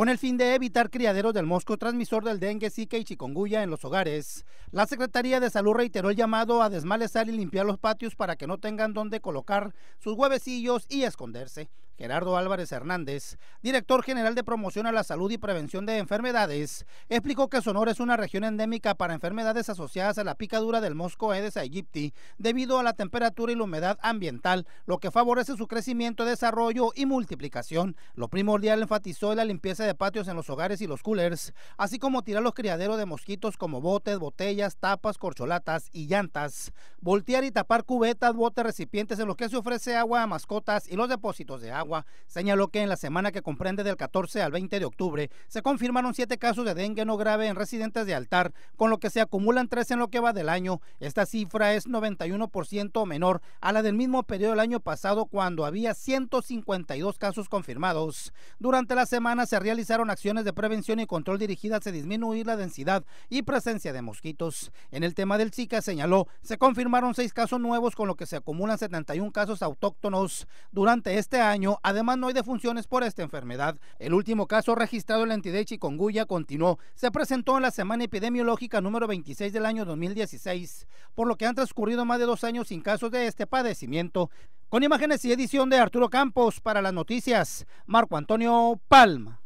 Con el fin de evitar criaderos del mosco transmisor del dengue, zika y chikungunya en los hogares, la Secretaría de Salud reiteró el llamado a desmalezar y limpiar los patios para que no tengan dónde colocar sus huevecillos y esconderse. Gerardo Álvarez Hernández, director general de promoción a la salud y prevención de enfermedades, explicó que Sonora es una región endémica para enfermedades asociadas a la picadura del mosco Aedes aegypti debido a la temperatura y la humedad ambiental, lo que favorece su crecimiento, desarrollo y multiplicación. Lo primordial enfatizó la limpieza de patios en los hogares y los coolers, así como tirar los criaderos de mosquitos como botes, botellas, tapas, corcholatas y llantas, voltear y tapar cubetas, botes, recipientes en los que se ofrece agua a mascotas y los depósitos de agua señaló que en la semana que comprende del 14 al 20 de octubre se confirmaron siete casos de dengue no grave en residentes de Altar, con lo que se acumulan tres en lo que va del año. Esta cifra es 91% menor a la del mismo periodo del año pasado cuando había 152 casos confirmados. Durante la semana se realizaron acciones de prevención y control dirigidas a disminuir la densidad y presencia de mosquitos. En el tema del Zika señaló, se confirmaron seis casos nuevos con lo que se acumulan 71 casos autóctonos. Durante este año Además, no hay defunciones por esta enfermedad. El último caso registrado en la entidad chikungunya continuó. Se presentó en la semana epidemiológica número 26 del año 2016, por lo que han transcurrido más de dos años sin casos de este padecimiento. Con imágenes y edición de Arturo Campos para las noticias, Marco Antonio Palma.